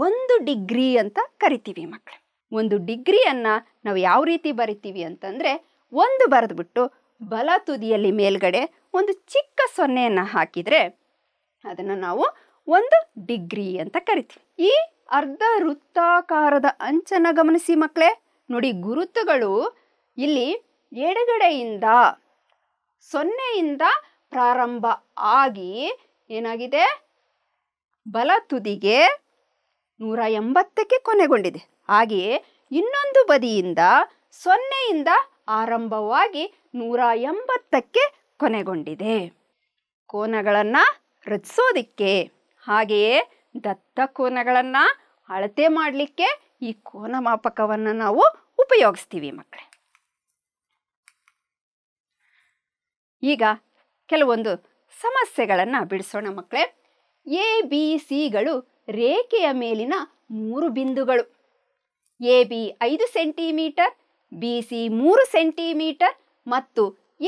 ಒಂದು ಡಿಗ್ರಿ ಅಂತ ಕರಿತೀವಿ ಮಕ್ಕಳು ಒಂದು ಡಿಗ್ರಿಯನ್ನು ನಾವು ಯಾವ ರೀತಿ ಬರಿತೀವಿ ಅಂತಂದರೆ ಒಂದು ಬರೆದ್ಬಿಟ್ಟು ಬಲ ತುದಿಯಲ್ಲಿ ಮೇಲ್ಗಡೆ ಒಂದು ಚಿಕ್ಕ ಸೊನ್ನೆಯನ್ನು ಹಾಕಿದರೆ ಅದನ್ನು ನಾವು ಒಂದು ಡಿಗ್ರಿ ಅಂತ ಕರಿತೀವಿ ಈ ಅರ್ಧ ವೃತ್ತಾಕಾರದ ಅಂಚನ್ನು ಗಮನಿಸಿ ಮಕ್ಕಳೇ ನೋಡಿ ಗುರುತುಗಳು ಇಲ್ಲಿ ಎಡಗಡೆಯಿಂದ ಸೊನ್ನೆಯಿಂದ ಪ್ರಾರಂಭ ಆಗಿ ಏನಾಗಿದೆ ಬಲ ತುದಿಗೆ ನೂರ ಎಂಬತ್ತಕ್ಕೆ ಕೊನೆಗೊಂಡಿದೆ ಹಾಗೆಯೇ ಇನ್ನೊಂದು ಬದಿಯಿಂದ ಸೊನ್ನೆಯಿಂದ ಆರಂಭವಾಗಿ ನೂರ ಎಂಬತ್ತಕ್ಕೆ ಕೊನೆಗೊಂಡಿದೆ ಕೋನಗಳನ್ನು ರಚಿಸೋದಿಕ್ಕೆ ಹಾಗೆಯೇ ದತ್ತ ಕೋನಗಳನ್ನು ಅಳತೆ ಮಾಡಲಿಕ್ಕೆ ಈ ಕೋನ ಮಾಪಕವನ್ನು ನಾವು ಉಪಯೋಗಿಸ್ತೀವಿ ಮಕ್ಕಳೇ ಈಗ ಕೆಲವೊಂದು ಸಮಸ್ಯೆಗಳನ್ನು ಬಿಡಿಸೋಣ ಮಕ್ಕಳೇ ಎ ಬಿ ಸಿಗಳು ರೇಖೆಯ ಮೇಲಿನ ಮೂರು ಬಿಂದುಗಳು ಎ ಬಿ ಐದು ಸೆಂಟಿಮೀಟರ್ ಬಿ ಸಿ ಮೂರು ಸೆಂಟಿಮೀಟರ್ ಮತ್ತು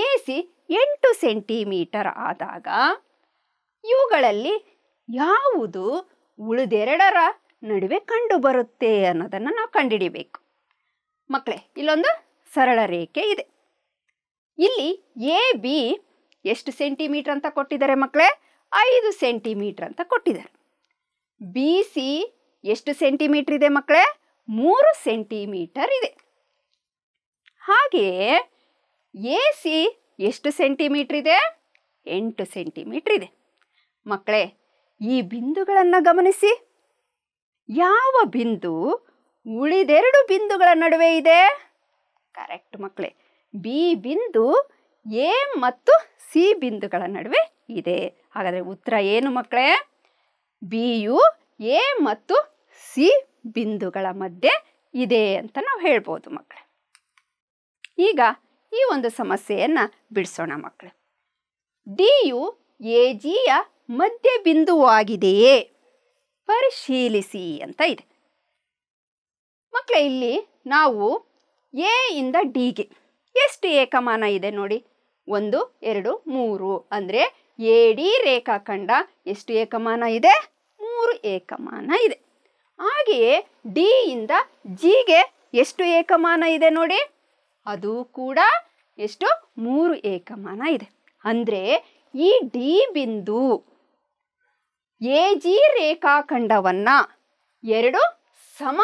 ಎ ಸಿ ಎಂಟು ಸೆಂಟಿಮೀಟರ್ ಆದಾಗ ಇವುಗಳಲ್ಲಿ ಯಾವುದು ಉಳಿದೆರಡರ ನಡುವೆ ಕಂಡುಬರುತ್ತೆ ಅನ್ನೋದನ್ನು ನಾವು ಕಂಡುಹಿಡಿಬೇಕು ಮಕ್ಕಳೇ ಇಲ್ಲೊಂದು ಸರಳ ರೇಖೆ ಇದೆ ಇಲ್ಲಿ ಎ ಬಿ ಎಷ್ಟು ಸೆಂಟಿಮೀಟರ್ ಅಂತ ಕೊಟ್ಟಿದ್ದಾರೆ ಮಕ್ಕಳೇ ಐದು ಸೆಂಟಿಮೀಟರ್ ಅಂತ ಕೊಟ್ಟಿದ್ದಾರೆ ಬಿ ಸಿ ಎಷ್ಟು ಸೆಂಟಿಮೀಟರ್ ಇದೆ ಮಕ್ಕಳೇ ಮೂರು ಸೆಂಟಿಮೀಟರ್ ಇದೆ ಹಾಗೆಯೇ ಎ ಸಿ ಎಷ್ಟು ಸೆಂಟಿಮೀಟ್ರ್ ಇದೆ ಎಂಟು ಸೆಂಟಿಮೀಟ್ರ್ ಇದೆ ಮಕ್ಕಳೇ ಈ ಬಿಂದುಗಳನ್ನು ಗಮನಿಸಿ ಯಾವ ಬಿಂದು ಉಳಿದೆರಡು ಬಿಂದುಗಳ ನಡುವೆ ಇದೆ ಕರೆಕ್ಟ್ ಮಕ್ಕಳೇ ಬಿ ಬಿಂದು ಎ ಮತ್ತು ಸಿ ಬಿಂದುಗಳ ನಡುವೆ ಇದೆ ಹಾಗಾದರೆ ಉತ್ತರ ಏನು ಮಕ್ಕಳೇ ಬಿ ಯು ಎ ಮತ್ತು ಸಿ ಬಿಂದುಗಳ ಮಧ್ಯೆ ಇದೆ ಅಂತ ನಾವು ಹೇಳ್ಬೋದು ಮಕ್ಕಳೇ ಈಗ ಈ ಒಂದು ಸಮಸ್ಯೆಯನ್ನು ಬಿಡಿಸೋಣ ಮಕ್ಕಳು ಯು ಎ ಜಿಯ ಮಧ್ಯ ಬಿಂದುವಾಗಿದೆಯೇ ಪರಿಶೀಲಿಸಿ ಅಂತ ಇದೆ ಮಕ್ಕಳೇ ಇಲ್ಲಿ ನಾವು ಎ ಇಂದ ಡಿಗೆ ಎಷ್ಟು ಏಕಮಾನ ಇದೆ ನೋಡಿ ಒಂದು ಎರಡು ಮೂರು ಅಂದರೆ ಎ ಡಿ ರೇಖಾಖಂಡ ಎಷ್ಟು ಏಕಮಾನ ಇದೆ ಮೂರು ಏಕಮಾನ ಇದೆ ಹಾಗೆಯೇ ಡಿ ಇಂದ ಜಿಗೆ ಎಷ್ಟು ಏಕಮಾನ ಇದೆ ನೋಡಿ ಅದು ಕೂಡ ಎಷ್ಟು ಮೂರು ಏಕಮಾನ ಇದೆ ಅಂದರೆ ಈ ಡಿ ಬಿಂದು ಎ ಜಿ ರೇಖಾಖಂಡವನ್ನು ಎರಡು ಸಮ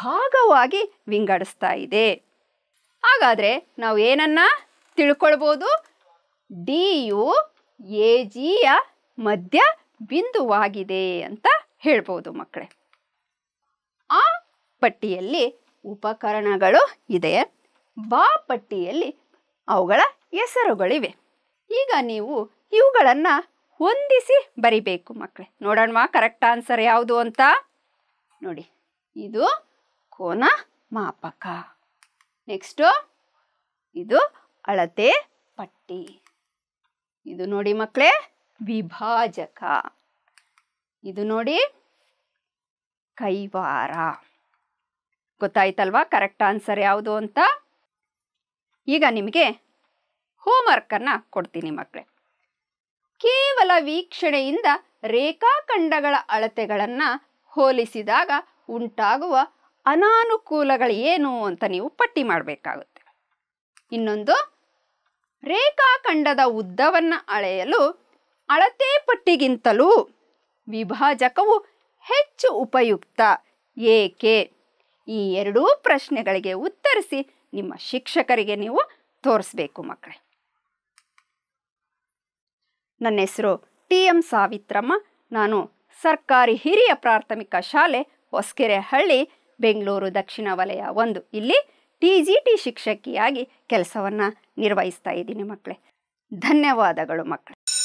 ಭಾಗವಾಗಿ ವಿಂಗಡಿಸ್ತಾ ಇದೆ ಹಾಗಾದರೆ ನಾವು ಏನನ್ನು ತಿಳ್ಕೊಳ್ಬೋದು ಡಿ ಯು ಎ ಜಿಯ ಮಧ್ಯ ಬಿಂದುವಾಗಿದೆ ಅಂತ ಹೇಳ್ಬೋದು ಮಕ್ಕಳೇ ಆ ಪಟ್ಟಿಯಲ್ಲಿ ಉಪಕರಣಗಳು ಇದೆ ಬಾ ಪಟ್ಟಿಯಲ್ಲಿ ಅವುಗಳ ಹೆಸರುಗಳಿವೆ ಈಗ ನೀವು ಇವುಗಳನ್ನು ಹೊಂದಿಸಿ ಬರಿಬೇಕು ಮಕ್ಕಳೇ ನೋಡೋಣ ಕರೆಕ್ಟ್ ಆನ್ಸರ್ ಯಾವುದು ಅಂತ ನೋಡಿ ಇದು ಕೋನ ಮಾಪಕ ನೆಕ್ಸ್ಟು ಇದು ಅಳತೆ ಪಟ್ಟಿ ಇದು ನೋಡಿ ಮಕ್ಕಳೇ ವಿಭಾಜಕ ಇದು ನೋಡಿ ಕೈವಾರ ಗೊತ್ತಾಯ್ತಲ್ವಾ ಕರೆಕ್ಟ್ ಆನ್ಸರ್ ಯಾವುದು ಅಂತ ಈಗ ನಿಮಗೆ ಹೋಮ್ವರ್ಕನ್ನು ಕೊಡ್ತೀನಿ ಮಕ್ಕಳೇ ಕೇವಲ ವೀಕ್ಷಣೆಯಿಂದ ರೇಖಾಖಂಡಗಳ ಅಳತೆಗಳನ್ನು ಹೋಲಿಸಿದಾಗ ಉಂಟಾಗುವ ಅನಾನುಕೂಲಗಳು ಏನು ಅಂತ ನೀವು ಪಟ್ಟಿ ಮಾಡಬೇಕಾಗುತ್ತೆ ಇನ್ನೊಂದು ರೇಖಾಖಂಡದ ಉದ್ದವನ್ನು ಅಳೆಯಲು ಅಳತೆ ಪಟ್ಟಿಗಿಂತಲೂ ವಿಭಾಜಕವು ಹೆಚ್ಚು ಉಪಯುಕ್ತ ಏಕೆ ಈ ಎರಡೂ ಪ್ರಶ್ನೆಗಳಿಗೆ ಉತ್ತರಿಸಿ ನಿಮ್ಮ ಶಿಕ್ಷಕರಿಗೆ ನೀವು ತೋರಿಸ್ಬೇಕು ಮಕ್ಕಳೇ ನನ್ನ ಹೆಸರು ಟಿ ಎಂ ಸಾವಿತ್ರಮ್ಮ ನಾನು ಸರ್ಕಾರಿ ಹಿರಿಯ ಪ್ರಾಥಮಿಕ ಶಾಲೆ ಹೊಸಕೆರೆ ಬೆಂಗಳೂರು ದಕ್ಷಿಣ ವಲಯ ಒಂದು ಇಲ್ಲಿ ಟಿ ಜಿ ಟಿ ಶಿಕ್ಷಕಿಯಾಗಿ ಕೆಲಸವನ್ನು ನಿರ್ವಹಿಸ್ತಾ ಇದ್ದೀನಿ ಮಕ್ಕಳೇ ಧನ್ಯವಾದಗಳು ಮಕ್ಕಳೇ